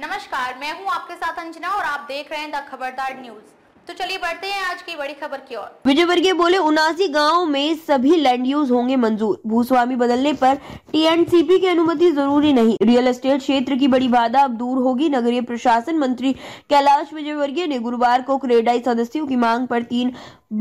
नमस्कार मैं हूं आपके साथ अंजना और आप देख रहे हैं द खबरदार न्यूज तो चलिए बढ़ते हैं आज की बड़ी खबर की ओर विजय वर्गीय बोले उनासी गाँव में सभी लैंड यूज होंगे मंजूर भूस्वामी बदलने पर टीएनसीपी की अनुमति जरूरी नहीं रियल एस्टेट क्षेत्र की बड़ी बाधा अब दूर होगी नगरीय प्रशासन मंत्री कैलाश विजयवर्गीय ने गुरुवार को क्रेडाई सदस्यों की मांग पर तीन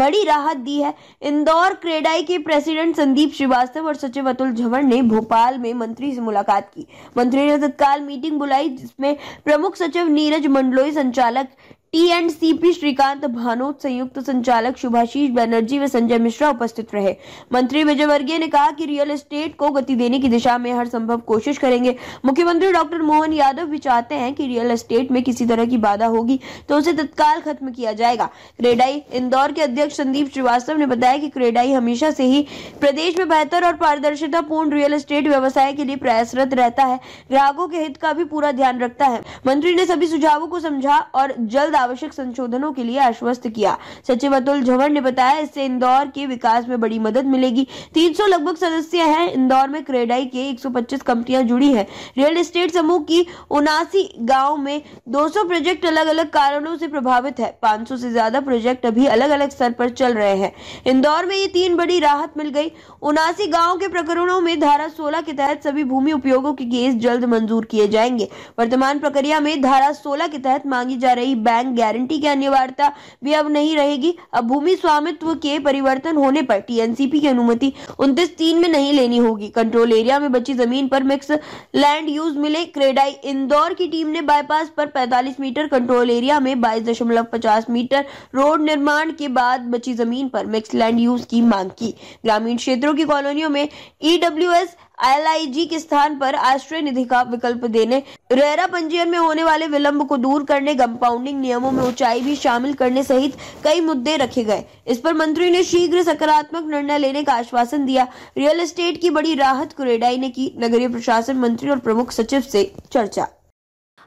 बड़ी राहत दी है इंदौर क्रेडाई के प्रेसिडेंट संदीप श्रीवास्तव और सचिव अतुल झवर ने भोपाल में मंत्री से मुलाकात की मंत्री ने तत्काल मीटिंग बुलाई जिसमें प्रमुख सचिव नीरज मंडलोई संचालक T and P Shrikant Bhanot संयुक्त संचालक शुभाशीष बनर्जी व संजय मिश्रा उपस्थित रहे मंत्री विजयवर्गीय ने कहा कि रियल एस्टेट को गति देने की दिशा में हर संभव कोशिश करेंगे मुख्यमंत्री डॉक्टर मोहन यादव भी चाहते हैं कि रियल एस्टेट में किसी तरह की बाधा होगी तो उसे तत्काल खत्म किया जाएगा क्रेडाई इंदौर के अध्यक्ष संदीप श्रीवास्तव ने बताया की क्रेडाई हमेशा से ही प्रदेश में बेहतर और पूर्ण रियल एस्टेट व्यवसाय के लिए प्रयासरत रहता है ग्राहकों के हित का भी पूरा ध्यान रखता है मंत्री ने सभी सुझावों को समझा और जल्द आवश्यक संशोधनों के लिए आश्वस्त किया सचिव अतुल झवर ने बताया इससे इंदौर के विकास में बड़ी मदद मिलेगी 300 लगभग सदस्य हैं इंदौर में क्रेडाई के 125 कंपनियां जुड़ी है रियल एस्टेट समूह की उनासी गाँव में 200 प्रोजेक्ट अलग अलग कारणों से प्रभावित है 500 से ज्यादा प्रोजेक्ट अभी अलग अलग स्तर पर चल रहे हैं इंदौर में ये तीन बड़ी राहत मिल गई उनासी गाँव के प्रकरणों में धारा सोलह के तहत सभी भूमि उपयोगों के केस जल्द मंजूर किए जाएंगे वर्तमान प्रक्रिया में धारा सोलह के तहत मांगी जा रही बैंक बैंक गारंटी की अनिवार्यता भी अब नहीं रहेगी अब भूमि स्वामित्व के परिवर्तन होने पर टीएनसीपी की अनुमति उन्तीस तीन में नहीं लेनी होगी कंट्रोल एरिया में बची जमीन पर मिक्स लैंड यूज मिले क्रेडाई इंदौर की टीम ने बाईपास पर 45 मीटर कंट्रोल एरिया में 22.50 मीटर रोड निर्माण के बाद बची जमीन पर मिक्स लैंड यूज की मांग की ग्रामीण क्षेत्रों की कॉलोनियों में ईडब्ल्यूएस e एलआईजी के स्थान पर आश्रय निधि का विकल्प देने रेरा पंजीयन में होने वाले विलंब को दूर करने कंपाउंडिंग नियमों में ऊंचाई भी शामिल करने सहित कई मुद्दे रखे गए इस पर मंत्री ने शीघ्र सकारात्मक निर्णय लेने का आश्वासन दिया रियल एस्टेट की बड़ी राहत कुरेडाई ने की नगरीय प्रशासन मंत्री और प्रमुख सचिव से चर्चा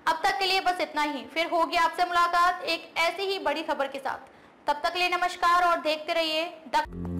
अब तक के लिए बस इतना ही फिर होगी आपसे मुलाकात एक ऐसी ही बड़ी खबर के साथ तब तक लिए नमस्कार और देखते रहिए